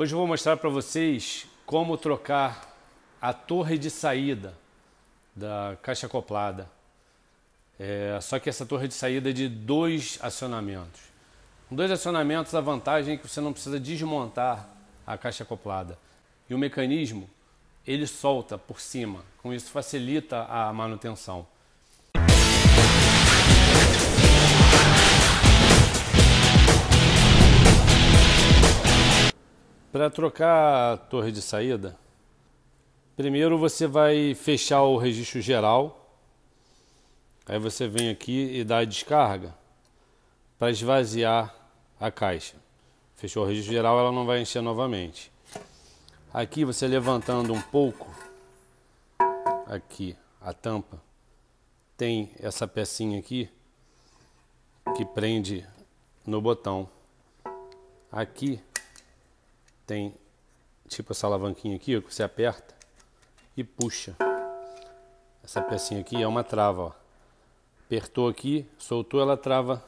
Hoje eu vou mostrar para vocês como trocar a torre de saída da caixa acoplada. É, só que essa torre de saída é de dois acionamentos. Com dois acionamentos, a vantagem é que você não precisa desmontar a caixa acoplada. E o mecanismo, ele solta por cima. Com isso, facilita a manutenção. Para trocar a torre de saída, primeiro você vai fechar o registro geral. Aí você vem aqui e dá a descarga para esvaziar a caixa. Fechou o registro geral, ela não vai encher novamente. Aqui você levantando um pouco, aqui a tampa, tem essa pecinha aqui que prende no botão. Aqui tem tipo essa alavanquinha aqui, ó, que você aperta e puxa. Essa pecinha aqui é uma trava, ó. Apertou aqui, soltou, ela trava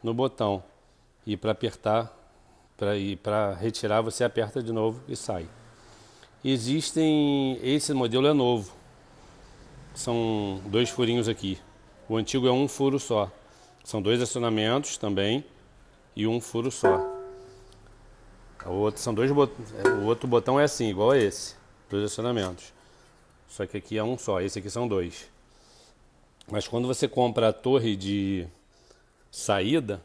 no botão. E para apertar, pra, e para retirar, você aperta de novo e sai. Existem, esse modelo é novo. São dois furinhos aqui. O antigo é um furo só. São dois acionamentos também e um furo só. O outro são dois botões. o outro botão é assim, igual a esse, dois acionamentos. Só que aqui é um só, esse aqui são dois. Mas quando você compra a torre de saída,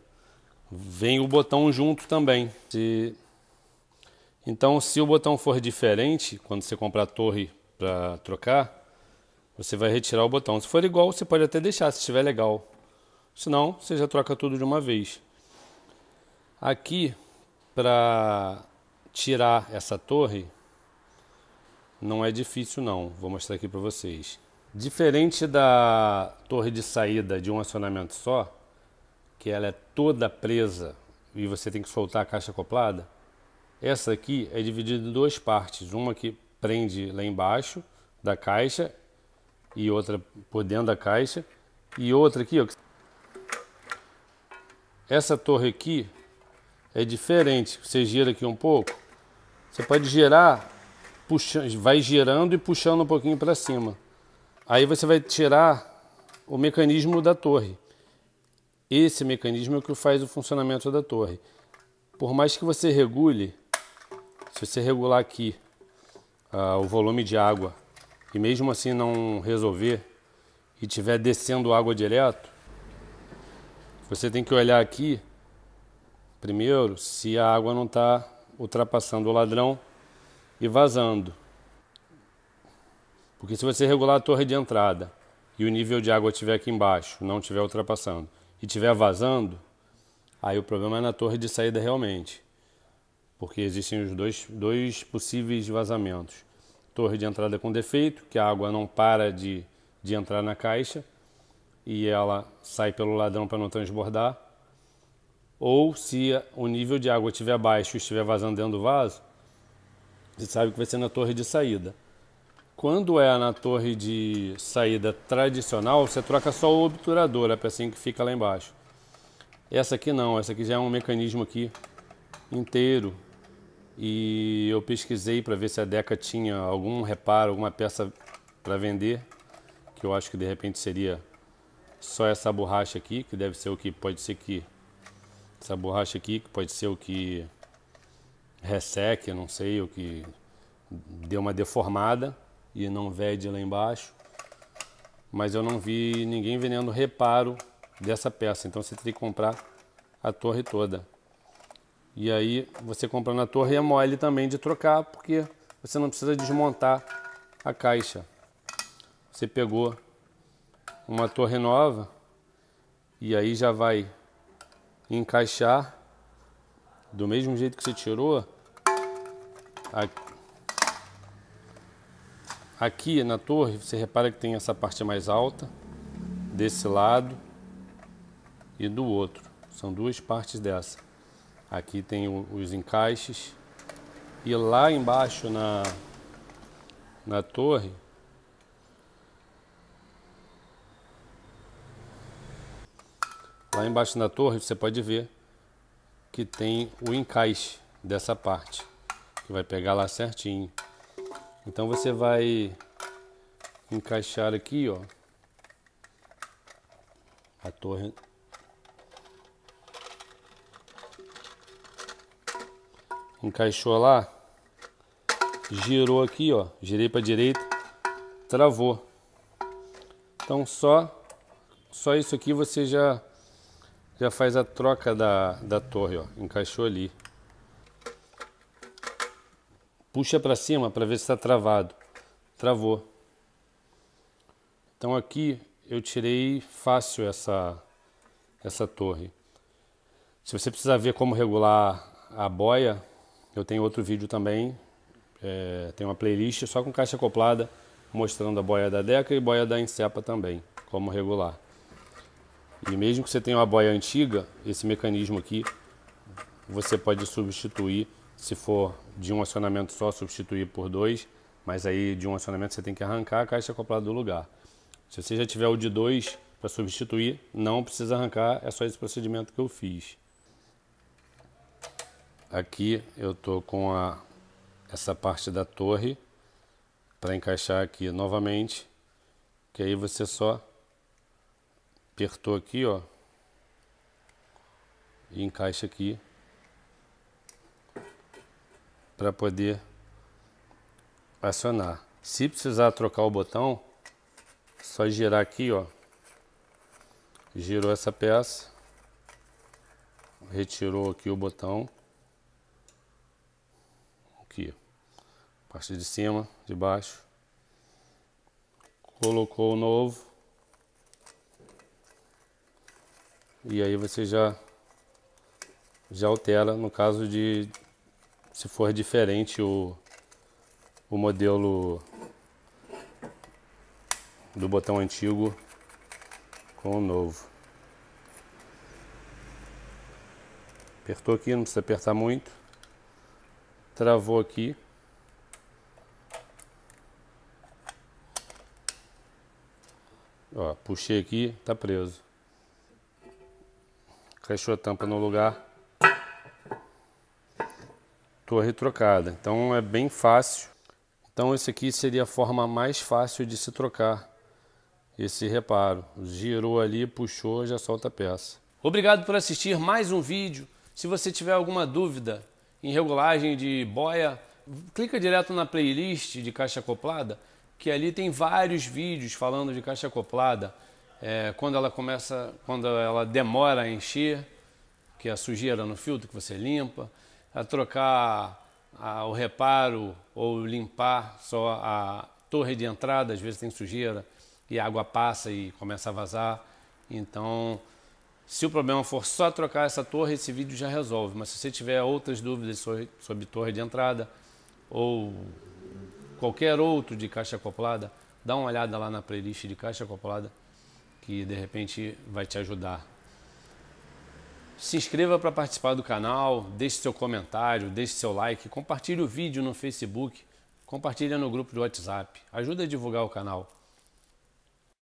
vem o botão junto também. Se... Então, se o botão for diferente, quando você comprar a torre para trocar, você vai retirar o botão. Se for igual, você pode até deixar, se estiver legal. Se não, você já troca tudo de uma vez. Aqui para tirar essa torre não é difícil não, vou mostrar aqui para vocês. Diferente da torre de saída de um acionamento só, que ela é toda presa e você tem que soltar a caixa acoplada, essa aqui é dividida em duas partes, uma que prende lá embaixo da caixa e outra por dentro da caixa e outra aqui, ó. Essa torre aqui é diferente. Você gira aqui um pouco, você pode girar, puxando, vai girando e puxando um pouquinho para cima. Aí você vai tirar o mecanismo da torre. Esse mecanismo é o que faz o funcionamento da torre. Por mais que você regule, se você regular aqui ah, o volume de água e mesmo assim não resolver e tiver descendo água direto, você tem que olhar aqui Primeiro, se a água não está ultrapassando o ladrão e vazando. Porque se você regular a torre de entrada e o nível de água estiver aqui embaixo, não estiver ultrapassando, e estiver vazando, aí o problema é na torre de saída realmente. Porque existem os dois, dois possíveis vazamentos. Torre de entrada com defeito, que a água não para de, de entrar na caixa e ela sai pelo ladrão para não transbordar ou se o nível de água estiver baixo e estiver vazando dentro do vaso, você sabe que vai ser na torre de saída. Quando é na torre de saída tradicional, você troca só o obturador, é a assim pecinha que fica lá embaixo. Essa aqui não, essa aqui já é um mecanismo aqui inteiro. E eu pesquisei para ver se a Deca tinha algum reparo, alguma peça para vender, que eu acho que de repente seria só essa borracha aqui, que deve ser o que pode ser que essa borracha aqui, que pode ser o que resseque, não sei, o que deu uma deformada e não vede lá embaixo. Mas eu não vi ninguém vendendo reparo dessa peça, então você teria que comprar a torre toda. E aí você comprando a torre é mole também de trocar, porque você não precisa desmontar a caixa. Você pegou uma torre nova e aí já vai encaixar do mesmo jeito que você tirou aqui na torre você repara que tem essa parte mais alta desse lado e do outro são duas partes dessa aqui tem os encaixes e lá embaixo na na torre Lá embaixo na torre você pode ver que tem o encaixe dessa parte, que vai pegar lá certinho. Então você vai encaixar aqui, ó, a torre. Encaixou lá, girou aqui, ó, girei para direita, travou. Então só só isso aqui você já já faz a troca da, da torre, ó. Encaixou ali. Puxa para cima para ver se está travado. Travou. Então aqui eu tirei fácil essa, essa torre. Se você precisar ver como regular a boia, eu tenho outro vídeo também. É, tem uma playlist só com caixa acoplada mostrando a boia da Deca e boia da Insepa também, como regular. E mesmo que você tenha uma boia antiga, esse mecanismo aqui você pode substituir, se for de um acionamento só, substituir por dois, mas aí de um acionamento você tem que arrancar a caixa acoplada do lugar. Se você já tiver o de dois para substituir, não precisa arrancar, é só esse procedimento que eu fiz. Aqui eu tô com a, essa parte da torre para encaixar aqui novamente, que aí você só apertou aqui, ó, e encaixa aqui para poder acionar. Se precisar trocar o botão, só girar aqui, ó. Girou essa peça, retirou aqui o botão, aqui, parte de cima, de baixo, colocou o novo, e aí você já já altera no caso de se for diferente o, o modelo do botão antigo com o novo. Apertou aqui, não precisa apertar muito. Travou aqui. Ó, puxei aqui, tá preso. Fechou a tampa no lugar. Torre trocada. Então é bem fácil. Então esse aqui seria a forma mais fácil de se trocar esse reparo. Girou ali, puxou, já solta a peça. Obrigado por assistir mais um vídeo. Se você tiver alguma dúvida em regulagem de boia, clica direto na playlist de caixa acoplada, que ali tem vários vídeos falando de caixa acoplada é, quando ela começa, quando ela demora a encher, que é a sujeira no filtro que você limpa, a trocar a, o reparo ou limpar só a torre de entrada, às vezes tem sujeira e a água passa e começa a vazar. Então, se o problema for só trocar essa torre, esse vídeo já resolve. Mas se você tiver outras dúvidas sobre, sobre torre de entrada ou qualquer outro de caixa acoplada, dá uma olhada lá na playlist de caixa acoplada que de repente vai te ajudar. Se inscreva para participar do canal, deixe seu comentário, deixe seu like, compartilhe o vídeo no Facebook, compartilhe no grupo de WhatsApp, ajuda a divulgar o canal.